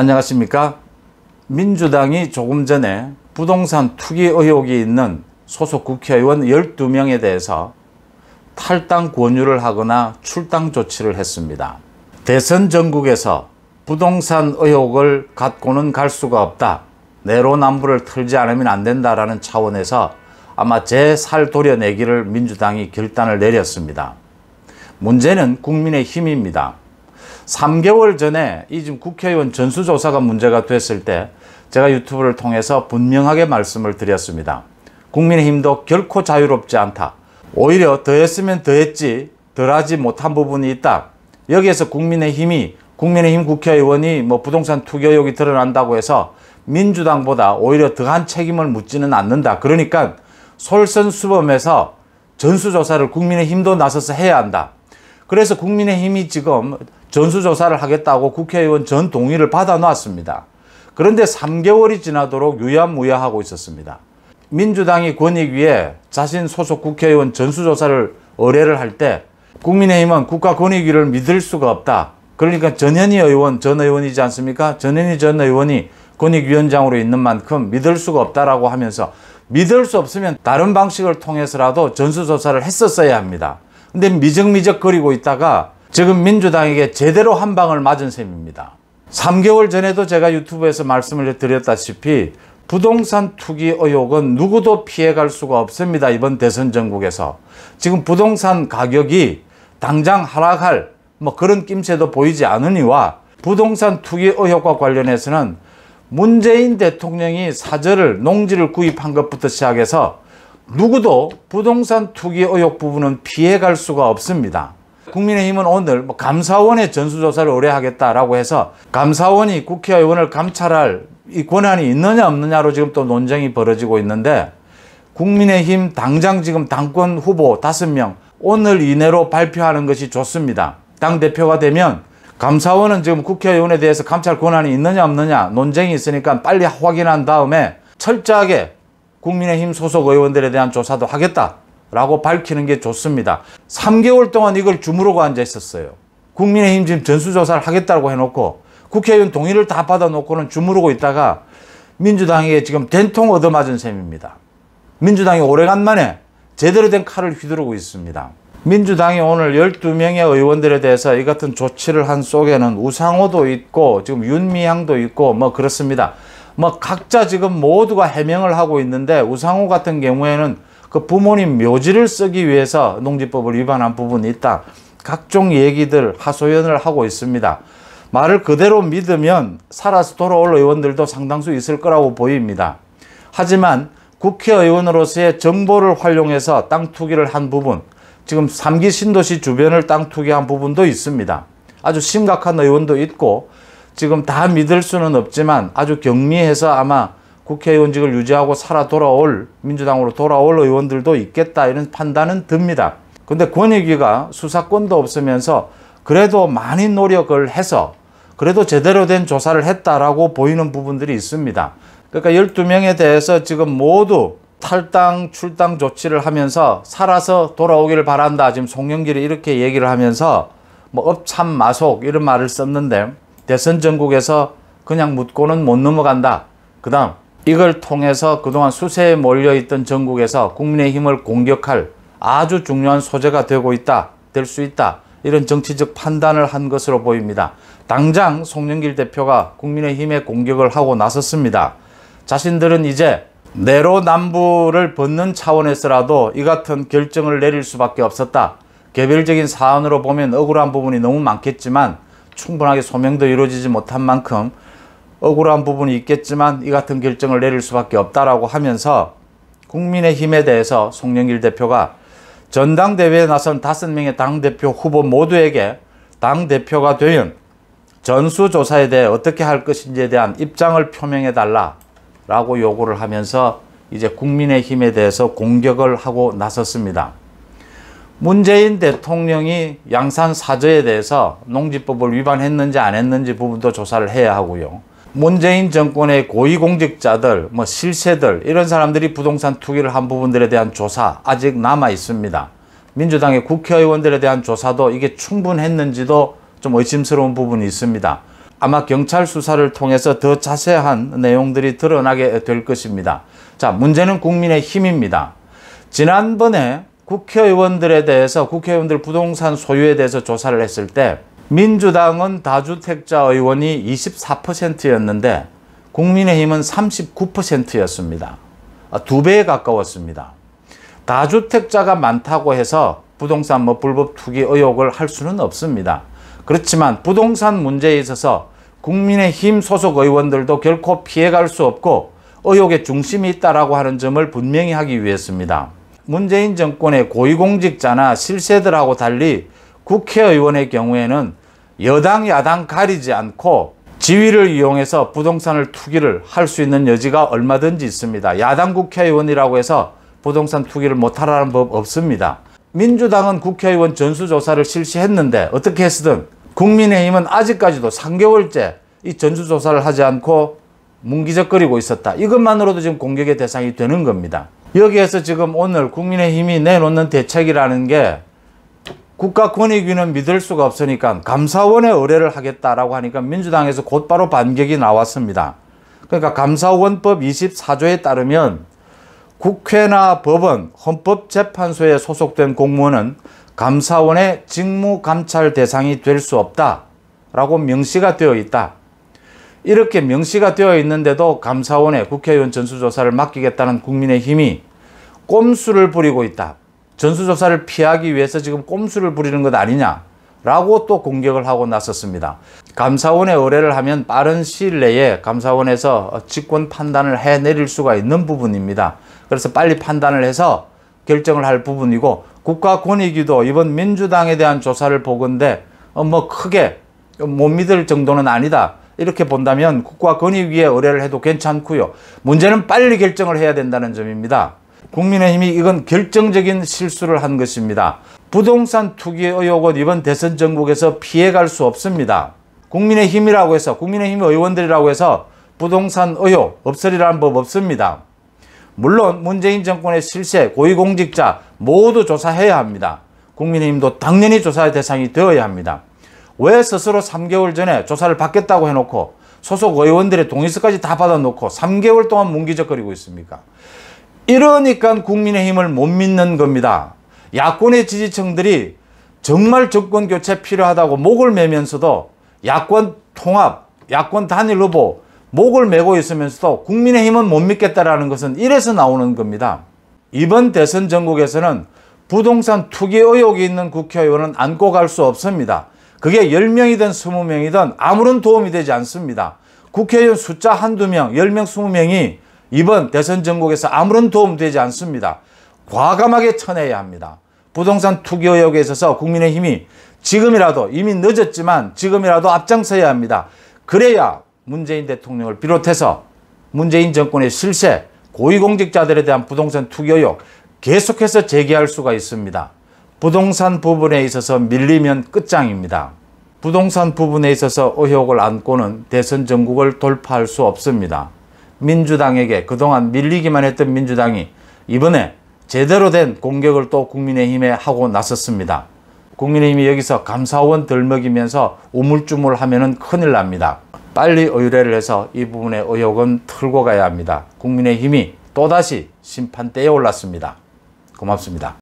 안녕하십니까? 민주당이 조금 전에 부동산 투기 의혹이 있는 소속 국회의원 12명에 대해서 탈당 권유를 하거나 출당 조치를 했습니다. 대선 전국에서 부동산 의혹을 갖고는 갈 수가 없다. 내로남불을 틀지 않으면 안 된다라는 차원에서 아마 제 살 도려내기를 민주당이 결단을 내렸습니다. 문제는 국민의 힘입니다. 3개월 전에 이 지금 국회의원 전수조사가 문제가 됐을 때 제가 유튜브를 통해서 분명하게 말씀을 드렸습니다. 국민의힘도 결코 자유롭지 않다. 오히려 더했으면 더했지 덜하지 못한 부분이 있다. 여기에서 국민의힘이 국민의힘 국회의원이 뭐 부동산 투기 의혹이 드러난다고 해서 민주당보다 오히려 더한 책임을 묻지는 않는다. 그러니까 솔선수범해서 전수조사를 국민의힘도 나서서 해야 한다. 그래서 국민의힘이 지금 전수조사를 하겠다고 국회의원 전 동의를 받아 놨습니다. 그런데 3개월이 지나도록 유야무야하고 있었습니다. 민주당이 권익위에 자신 소속 국회의원 전수조사를 의뢰를 할 때 국민의힘은 국가권익위를 믿을 수가 없다. 그러니까 전현희 의원, 전 의원이지 않습니까? 전현희 전 의원이 권익위원장으로 있는 만큼 믿을 수가 없다라고 하면서 믿을 수 없으면 다른 방식을 통해서라도 전수조사를 했었어야 합니다. 근데 미적미적 거리고 있다가 지금 민주당에게 제대로 한 방을 맞은 셈입니다. 3개월 전에도 제가 유튜브에서 말씀을 드렸다시피 부동산 투기 의혹은 누구도 피해갈 수가 없습니다. 이번 대선 전국에서. 지금 부동산 가격이 당장 하락할 뭐 그런 낌새도 보이지 않으니와 부동산 투기 의혹과 관련해서는 문재인 대통령이 사절을 농지를 구입한 것부터 시작해서 누구도 부동산 투기 의혹 부분은 피해갈 수가 없습니다. 국민의힘은 오늘 뭐감사원의 전수조사를 의뢰하겠다라고 해서 감사원이 국회의원을 감찰할 이 권한이 있느냐 없느냐로 지금 또 논쟁이 벌어지고 있는데 국민의힘 당장 지금 당권 후보 다섯 명 오늘 이내로 발표하는 것이 좋습니다. 당대표가 되면 감사원은 지금 국회의원에 대해서 감찰 권한이 있느냐 없느냐 논쟁이 있으니까 빨리 확인한 다음에 철저하게 국민의힘 소속 의원들에 대한 조사도 하겠다. 라고 밝히는 게 좋습니다. 3개월 동안 이걸 주무르고 앉아 있었어요. 국민의힘 지금 전수조사를 하겠다고 해놓고 국회의원 동의를 다 받아놓고는 주무르고 있다가 민주당에 지금 된통 얻어맞은 셈입니다. 민주당이 오래간만에 제대로 된 칼을 휘두르고 있습니다. 민주당이 오늘 12명의 의원들에 대해서 이 같은 조치를 한 속에는 우상호도 있고 지금 윤미향도 있고 뭐 그렇습니다. 뭐 각자 지금 모두가 해명을 하고 있는데 우상호 같은 경우에는 그 부모님 묘지를 쓰기 위해서 농지법을 위반한 부분이 있다. 각종 얘기들 하소연을 하고 있습니다. 말을 그대로 믿으면 살아서 돌아올 의원들도 상당수 있을 거라고 보입니다. 하지만 국회의원으로서의 정보를 활용해서 땅 투기를 한 부분, 지금 3기 신도시 주변을 땅 투기한 부분도 있습니다. 아주 심각한 의원도 있고 지금 다 믿을 수는 없지만 아주 격리해서 아마 국회의원직을 유지하고 살아 돌아올 민주당으로 돌아올 의원들도 있겠다 이런 판단은 듭니다. 근데 권익위가 수사권도 없으면서 그래도 많이 노력을 해서 그래도 제대로 된 조사를 했다라고 보이는 부분들이 있습니다. 그러니까 12명에 대해서 지금 모두 탈당, 출당 조치를 하면서 살아서 돌아오기를 바란다. 지금 송영길이 이렇게 얘기를 하면서 뭐 업참마속 이런 말을 썼는데 대선 전국에서 그냥 묻고는 못 넘어간다. 그 다음 이걸 통해서 그동안 수세에 몰려있던 전국에서 국민의힘을 공격할 아주 중요한 소재가 되고 있다, 될 수 있다. 이런 정치적 판단을 한 것으로 보입니다. 당장 송영길 대표가 국민의힘에 공격을 하고 나섰습니다. 자신들은 이제 내로남부를 벗는 차원에서라도 이 같은 결정을 내릴 수밖에 없었다. 개별적인 사안으로 보면 억울한 부분이 너무 많겠지만 충분하게 소명도 이루어지지 못한 만큼 억울한 부분이 있겠지만 이 같은 결정을 내릴 수밖에 없다라고 하면서 국민의힘에 대해서 송영길 대표가 전당대회에 나선 다섯 명의 당대표 후보 모두에게 당대표가 되면 전수조사에 대해 어떻게 할 것인지에 대한 입장을 표명해달라라고 요구를 하면서 이제 국민의힘에 대해서 공격을 하고 나섰습니다. 문재인 대통령이 양산 사저에 대해서 농지법을 위반했는지 안 했는지 부분도 조사를 해야 하고요. 문재인 정권의 고위공직자들, 뭐 실세들 이런 사람들이 부동산 투기를 한 부분들에 대한 조사 아직 남아 있습니다. 민주당의 국회의원들에 대한 조사도 이게 충분했는지도 좀 의심스러운 부분이 있습니다. 아마 경찰 수사를 통해서 더 자세한 내용들이 드러나게 될 것입니다. 자, 문제는 국민의 힘입니다. 지난번에 국회의원들에 대해서 국회의원들 부동산 소유에 대해서 조사를 했을 때 민주당은 다주택자 의원이 24%였는데 국민의힘은 39%였습니다. 아, 두 배에 가까웠습니다. 다주택자가 많다고 해서 부동산 뭐 불법 투기 의혹을 할 수는 없습니다. 그렇지만 부동산 문제에 있어서 국민의힘 소속 의원들도 결코 피해갈 수 없고 의혹의 중심이 있다고 하는 점을 분명히 하기 위해서입니다. 문재인 정권의 고위공직자나 실세들하고 달리 국회의원의 경우에는 여당 야당 가리지 않고 지위를 이용해서 부동산을 투기를 할 수 있는 여지가 얼마든지 있습니다. 야당 국회의원이라고 해서 부동산 투기를 못하라는 법 없습니다. 민주당은 국회의원 전수조사를 실시했는데 어떻게 했으든 국민의힘은 아직까지도 3개월째 이 전수조사를 하지 않고 뭉기적거리고 있었다. 이것만으로도 지금 공격의 대상이 되는 겁니다. 여기에서 지금 오늘 국민의힘이 내놓는 대책이라는 게 국가 권익위는 믿을 수가 없으니까 감사원에 의뢰를 하겠다라고 하니까 민주당에서 곧바로 반격이 나왔습니다. 그러니까 감사원법 24조에 따르면 국회나 법원, 헌법재판소에 소속된 공무원은 감사원의 직무감찰 대상이 될 수 없다라고 명시가 되어 있다. 이렇게 명시가 되어 있는데도 감사원의 국회의원 전수조사를 맡기겠다는 국민의 힘이 꼼수를 부리고 있다. 전수조사를 피하기 위해서 지금 꼼수를 부리는 것 아니냐라고 또 공격을 하고 나섰습니다. 감사원에 의뢰를 하면 빠른 시일 내에 감사원에서 직권 판단을 해내릴 수가 있는 부분입니다. 그래서 빨리 판단을 해서 결정을 할 부분이고 국가권익위도 이번 민주당에 대한 조사를 보건데 어, 뭐 크게 못 믿을 정도는 아니다. 이렇게 본다면 국가권익위에 의뢰를 해도 괜찮고요. 문제는 빨리 결정을 해야 된다는 점입니다. 국민의힘이 이건 결정적인 실수를 한 것입니다. 부동산 투기 의혹은 이번 대선 전국에서 피해갈 수 없습니다. 국민의힘이라고 해서 국민의힘 의원들이라고 해서 부동산 의혹 없으리라는 법 없습니다. 물론 문재인 정권의 실세 고위공직자 모두 조사해야 합니다. 국민의힘도 당연히 조사의 대상이 되어야 합니다. 왜 스스로 3개월 전에 조사를 받겠다고 해놓고 소속 의원들의 동의서까지 다 받아놓고 3개월 동안 뭉기적거리고 있습니까? 이러니까 국민의힘을 못 믿는 겁니다. 야권의 지지층들이 정말 정권 교체 필요하다고 목을 매면서도 야권 통합, 야권 단일 후보 목을 메고 있으면서도 국민의힘은 못 믿겠다라는 것은 이래서 나오는 겁니다. 이번 대선 전국에서는 부동산 투기 의혹이 있는 국회의원은 안고 갈 수 없습니다. 그게 10명이든 20명이든 아무런 도움이 되지 않습니다. 국회의원 숫자 한두 명, 10명, 20명이 이번 대선 전국에서 아무런 도움되지 않습니다. 과감하게 쳐내야 합니다. 부동산 투기 의혹에 있어서 국민의힘이 지금이라도 이미 늦었지만 지금이라도 앞장서야 합니다. 그래야 문재인 대통령을 비롯해서 문재인 정권의 실세, 고위공직자들에 대한 부동산 투기 의혹 계속해서 제기할 수가 있습니다. 부동산 부분에 있어서 밀리면 끝장입니다. 부동산 부분에 있어서 의혹을 안고는 대선 전국을 돌파할 수 없습니다. 민주당에게 그동안 밀리기만 했던 민주당이 이번에 제대로 된 공격을 또 국민의힘에 하고 나섰습니다. 국민의힘이 여기서 감사원 덜먹이면서 우물쭈물 하면 큰일 납니다. 빨리 의뢰를 해서 이 부분의 의혹은 털고 가야 합니다. 국민의힘이 또다시 심판대에 올랐습니다. 고맙습니다.